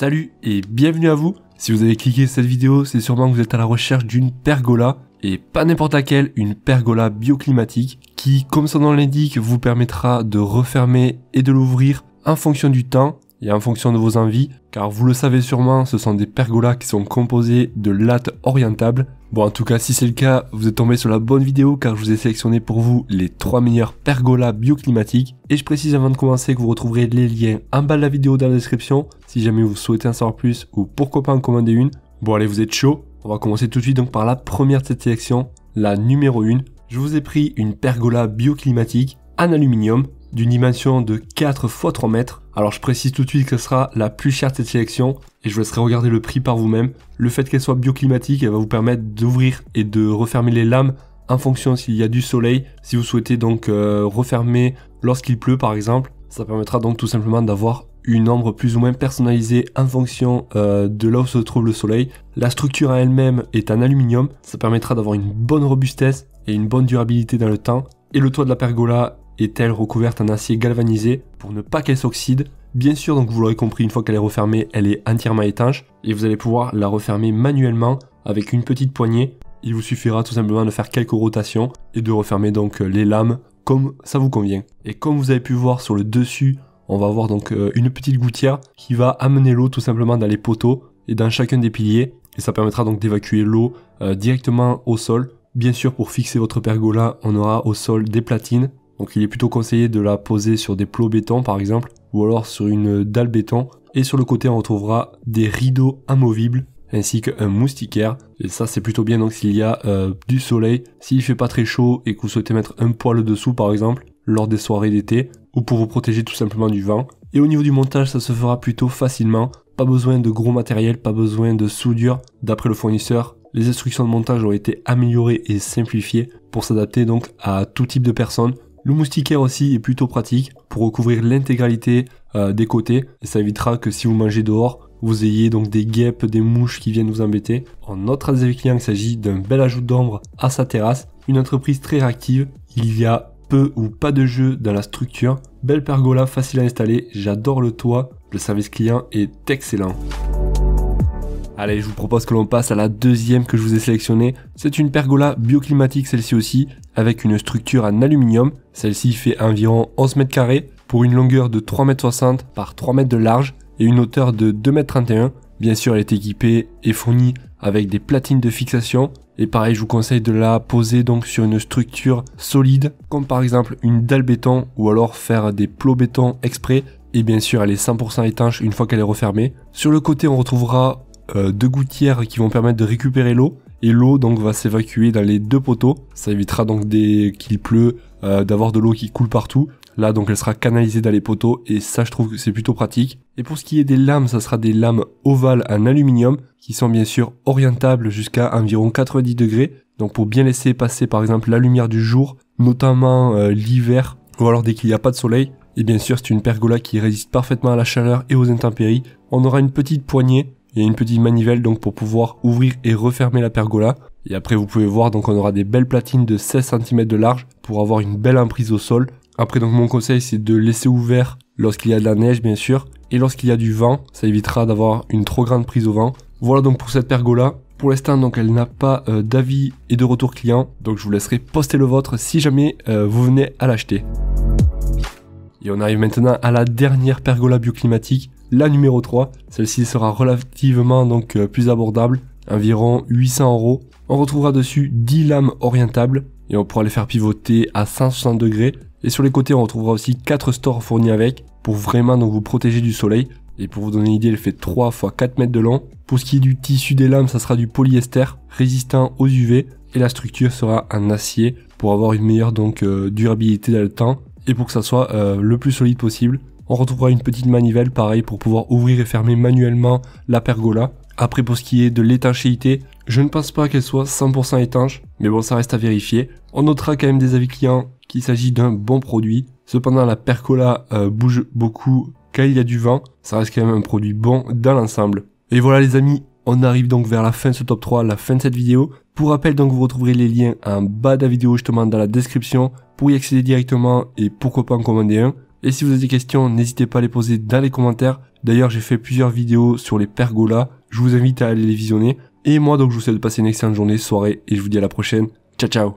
Salut et bienvenue à vous Si vous avez cliqué cette vidéo, c'est sûrement que vous êtes à la recherche d'une pergola, et pas n'importe laquelle, une pergola bioclimatique, qui, comme son nom l'indique, vous permettra de refermer et de l'ouvrir en fonction du temps et en fonction de vos envies, car vous le savez sûrement, ce sont des pergolas qui sont composés de lattes orientables. Bon en tout cas si c'est le cas, vous êtes tombé sur la bonne vidéo car je vous ai sélectionné pour vous les 3 meilleurs pergolas bioclimatiques. Et je précise avant de commencer que vous retrouverez les liens en bas de la vidéo dans la description, si jamais vous souhaitez en savoir plus ou pourquoi pas en commander une. Bon allez vous êtes chaud, on va commencer tout de suite donc par la première de cette sélection, la numéro 1. Je vous ai pris une pergola bioclimatique en aluminium d'une dimension de 4 x 3 mètres alors je précise tout de suite que ce sera la plus chère de cette sélection et je vous laisserai regarder le prix par vous-même. Le fait qu'elle soit bioclimatique, elle va vous permettre d'ouvrir et de refermer les lames en fonction s'il y a du soleil. Si vous souhaitez donc euh, refermer lorsqu'il pleut par exemple, ça permettra donc tout simplement d'avoir une ombre plus ou moins personnalisée en fonction euh, de là où se trouve le soleil. La structure en elle-même est en aluminium, ça permettra d'avoir une bonne robustesse et une bonne durabilité dans le temps. Et le toit de la pergola est-elle recouverte en acier galvanisé pour ne pas qu'elle s'oxyde. Bien sûr, donc vous l'aurez compris, une fois qu'elle est refermée, elle est entièrement étanche et vous allez pouvoir la refermer manuellement avec une petite poignée. Il vous suffira tout simplement de faire quelques rotations et de refermer donc euh, les lames comme ça vous convient. Et comme vous avez pu voir sur le dessus, on va avoir donc euh, une petite gouttière qui va amener l'eau tout simplement dans les poteaux et dans chacun des piliers et ça permettra donc d'évacuer l'eau euh, directement au sol. Bien sûr, pour fixer votre pergola, on aura au sol des platines donc il est plutôt conseillé de la poser sur des plots béton par exemple, ou alors sur une dalle béton. Et sur le côté on retrouvera des rideaux amovibles ainsi qu'un moustiquaire. Et ça c'est plutôt bien donc s'il y a euh, du soleil, s'il fait pas très chaud et que vous souhaitez mettre un poil dessous par exemple lors des soirées d'été, ou pour vous protéger tout simplement du vent. Et au niveau du montage ça se fera plutôt facilement, pas besoin de gros matériel, pas besoin de soudure d'après le fournisseur. Les instructions de montage ont été améliorées et simplifiées pour s'adapter donc à tout type de personnes, le moustiquaire aussi est plutôt pratique pour recouvrir l'intégralité euh, des côtés. Et ça évitera que si vous mangez dehors, vous ayez donc des guêpes, des mouches qui viennent vous embêter. En notre des clients il s'agit d'un bel ajout d'ombre à sa terrasse, une entreprise très réactive, il y a peu ou pas de jeu dans la structure, belle pergola facile à installer, j'adore le toit, le service client est excellent. Allez, je vous propose que l'on passe à la deuxième que je vous ai sélectionnée. C'est une pergola bioclimatique celle-ci aussi, avec une structure en aluminium. Celle-ci fait environ 11 mètres carrés pour une longueur de 3m60 par 3 mètres de large et une hauteur de 2m31. Bien sûr, elle est équipée et fournie avec des platines de fixation. Et pareil, je vous conseille de la poser donc sur une structure solide, comme par exemple une dalle béton ou alors faire des plots béton exprès. Et bien sûr, elle est 100% étanche une fois qu'elle est refermée. Sur le côté, on retrouvera euh, deux gouttières qui vont permettre de récupérer l'eau et l'eau donc va s'évacuer dans les deux poteaux. Ça évitera donc dès qu'il pleut euh, d'avoir de l'eau qui coule partout. Là donc elle sera canalisée dans les poteaux et ça je trouve que c'est plutôt pratique. Et pour ce qui est des lames, ça sera des lames ovales en aluminium qui sont bien sûr orientables jusqu'à environ 90 degrés. Donc pour bien laisser passer par exemple la lumière du jour, notamment euh, l'hiver ou alors dès qu'il n'y a pas de soleil. Et bien sûr c'est une pergola qui résiste parfaitement à la chaleur et aux intempéries. On aura une petite poignée il y a une petite manivelle donc pour pouvoir ouvrir et refermer la pergola. Et après vous pouvez voir donc on aura des belles platines de 16 cm de large pour avoir une belle emprise au sol. Après donc mon conseil c'est de laisser ouvert lorsqu'il y a de la neige bien sûr et lorsqu'il y a du vent ça évitera d'avoir une trop grande prise au vent. Voilà donc pour cette pergola. Pour l'instant, donc, elle n'a pas euh, d'avis et de retour client. Donc, je vous laisserai poster le vôtre si jamais euh, vous venez à l'acheter. Et on arrive maintenant à la dernière pergola bioclimatique la numéro 3. Celle-ci sera relativement donc euh, plus abordable, environ 800 euros. On retrouvera dessus 10 lames orientables et on pourra les faire pivoter à 160 degrés. Et sur les côtés, on retrouvera aussi 4 stores fournis avec pour vraiment donc vous protéger du soleil. Et pour vous donner une idée, elle fait 3 x 4 mètres de long. Pour ce qui est du tissu des lames, ça sera du polyester résistant aux UV et la structure sera en acier pour avoir une meilleure donc euh, durabilité dans le temps et pour que ça soit euh, le plus solide possible. On retrouvera une petite manivelle, pareil, pour pouvoir ouvrir et fermer manuellement la pergola. Après, pour ce qui est de l'étanchéité, je ne pense pas qu'elle soit 100% étanche, mais bon, ça reste à vérifier. On notera quand même des avis clients qu'il s'agit d'un bon produit. Cependant, la pergola euh, bouge beaucoup quand il y a du vent. Ça reste quand même un produit bon dans l'ensemble. Et voilà les amis, on arrive donc vers la fin de ce top 3, la fin de cette vidéo. Pour rappel, donc vous retrouverez les liens en bas de la vidéo justement dans la description pour y accéder directement et pourquoi pas en commander un. Et si vous avez des questions, n'hésitez pas à les poser dans les commentaires. D'ailleurs, j'ai fait plusieurs vidéos sur les pergolas. Je vous invite à aller les visionner. Et moi, donc, je vous souhaite de passer une excellente journée, soirée, et je vous dis à la prochaine. Ciao, ciao